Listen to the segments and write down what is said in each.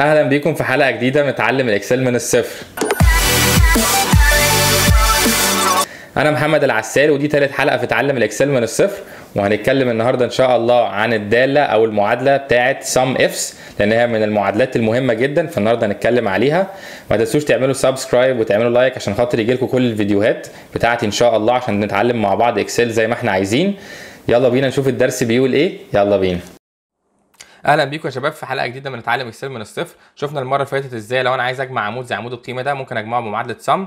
اهلا بيكم في حلقه جديده متعلم الاكسل من الصفر انا محمد العسال ودي ثالث حلقه في تعلم الاكسل من الصفر وهنتكلم النهارده ان شاء الله عن الداله او المعادله بتاعه سم افس لان هي من المعادلات المهمه جدا فالنهارده هنتكلم عليها ما تنسوش تعملوا سبسكرايب وتعملوا لايك عشان خاطر يجيلكم كل الفيديوهات بتاعتي ان شاء الله عشان نتعلم مع بعض اكسل زي ما احنا عايزين يلا بينا نشوف الدرس بيقول ايه يلا بينا اهلا بيكم يا شباب في حلقه جديده من اتعلم اكسل من الصفر شفنا المره اللي فاتت ازاي لو انا عايز اجمع عمود زي عمود القيمه ده ممكن اجمعه بمعادله سم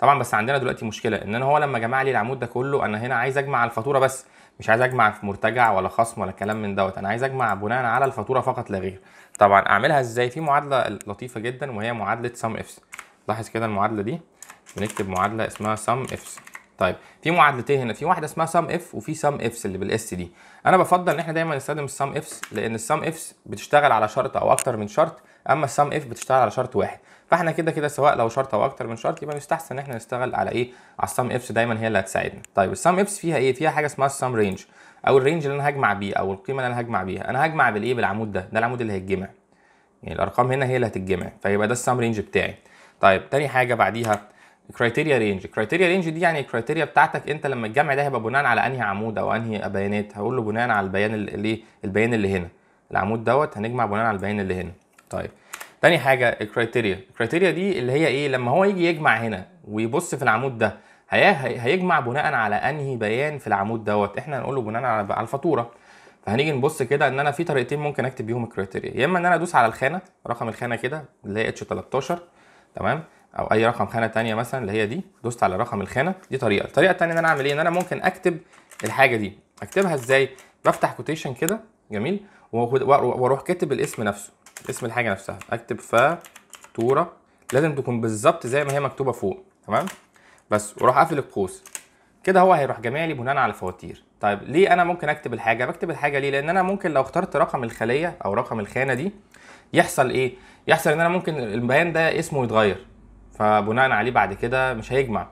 طبعا بس عندنا دلوقتي مشكله ان انا هو لما جمع لي العمود ده كله انا هنا عايز اجمع الفاتوره بس مش عايز اجمع في مرتجع ولا خصم ولا كلام من دوت انا عايز اجمع بناء على الفاتوره فقط لا غير طبعا اعملها ازاي في معادله لطيفه جدا وهي معادله سم افس لاحظ كده المعادله دي بنكتب معادله اسمها سم افس طيب في معادلتين ايه هنا في واحده اسمها سم اف وفي سم افس اللي بالاس دي انا بفضل ان احنا دايما نستخدم السم افس لان السم افس بتشتغل على شرط او اكتر من شرط اما السم اف بتشتغل على شرط واحد فاحنا كده كده سواء لو شرط او اكتر من شرط يبقى يستحسن ان احنا نشتغل على ايه على السم افس دايما هي اللي هتساعدنا طيب السم افس فيها ايه فيها حاجه اسمها السم رينج او الرينج اللي انا هجمع بيه او القيمه اللي انا هجمع بيها انا هجمع بالايه بالعمود ده ده العمود اللي هيتجمع يعني الارقام هنا هي اللي هتتجمع فيبقى ده السم رينج بتاعي طيب تاني حاجه بعديها كرايتيريا رينج كرايتيريا رينج دي يعني الكرايتيريا بتاعتك انت لما الجمع ده هيبقى بناء على انهي عمود او انهي بيانات هقول له بناء على البيان اللي البيان اللي هنا العمود دوت هنجمع بناء على البيان اللي هنا طيب تاني حاجه الكرايتيريا الكرايتيريا دي اللي هي ايه لما هو يجي يجمع هنا ويبص في العمود ده هيجمع بناء على انهي بيان في العمود دوت احنا هنقول له بناء على الفاتوره فهنيجي نبص كده ان انا في طريقتين ممكن اكتب بيهم الكرايتيريا يا اما ان انا ادوس على الخانه رقم الخانه كده اللي هي اتش 13 تمام او اي رقم خانه ثانيه مثلا اللي هي دي دوست على رقم الخانه دي طريقه الطريقه الثانيه ان انا اعمل ايه ان انا ممكن اكتب الحاجه دي اكتبها ازاي بفتح كوتيشن كده جميل واروح كاتب الاسم نفسه اسم الحاجه نفسها اكتب فاتوره لازم تكون بالظبط زي ما هي مكتوبه فوق تمام بس واروح قافل القوس كده هو هيروح جامع لي بناء على الفواتير طيب ليه انا ممكن اكتب الحاجه بكتب الحاجه ليه لان انا ممكن لو اخترت رقم الخليه او رقم الخانه دي يحصل ايه يحصل ان انا ممكن البيان ده اسمه يتغير فبناء عليه بعد كده مش هيجمع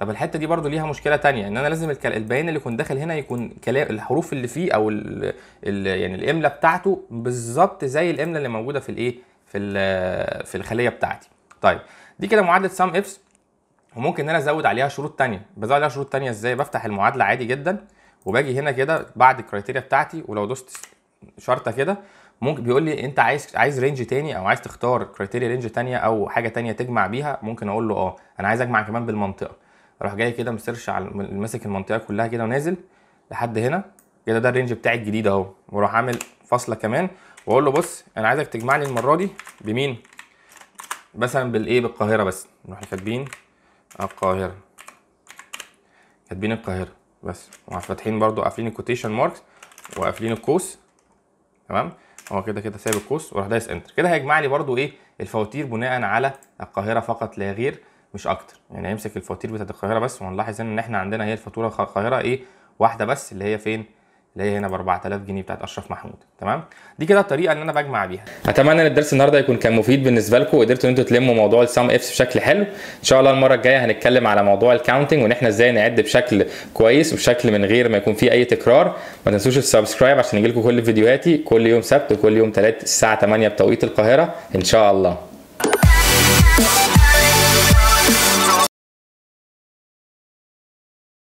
طب الحته دي برضو ليها مشكله تانية ان انا لازم البيان اللي يكون داخل هنا يكون كلام الحروف اللي فيه او الـ الـ يعني الاملا بتاعته بالظبط زي الاملا اللي موجوده في الايه في في الخليه بتاعتي طيب دي كده معادله سام ابس وممكن ان انا ازود عليها شروط تانية بزود عليها شروط تانية ازاي بفتح المعادله عادي جدا وباجي هنا كده بعد الكرايتيريا بتاعتي ولو دوست شرطه كده ممكن بيقول لي انت عايز عايز رينج تاني او عايز تختار كريتيريا رينج تانيه او حاجه تانيه تجمع بيها ممكن اقول له اه انا عايز اجمع كمان بالمنطقه اروح جاي كده مسيرش على ماسك المنطقه كلها كده ونازل لحد هنا كده ده الرينج بتاعي الجديد اهو واروح عامل فاصله كمان واقول له بص انا عايزك تجمع لي المره دي بمين مثلا بالايه بالقاهره بس نروح كاتبين القاهره كاتبين القاهره بس وفاتحين برده قافلين الكوتيشن ماركس وقافلين القوس تمام هو كده كده سايب القوس وراح دايس انتر كده هيجمع لي برده ايه الفواتير بناء على القاهره فقط لا غير مش اكتر يعني هيمسك الفواتير بتاعت القاهره بس وهنلاحظ ان احنا عندنا هي الفاتوره القاهره ايه واحده بس اللي هي فين اللي هي هنا ب 4000 جنيه بتاعت اشرف محمود تمام دي كده الطريقه اللي انا بجمع بيها اتمنى ان الدرس النهارده يكون كان مفيد بالنسبه لكم وقدرتوا ان انتوا تلموا موضوع السام افس بشكل حلو ان شاء الله المره الجايه هنتكلم على موضوع الكاونتنج وان احنا ازاي نعد بشكل كويس وبشكل من غير ما يكون فيه اي تكرار ما تنسوش السبسكرايب عشان يجيلكم كل فيديوهاتي كل يوم سبت وكل يوم ثلاث الساعه 8 بتوقيت القاهره ان شاء الله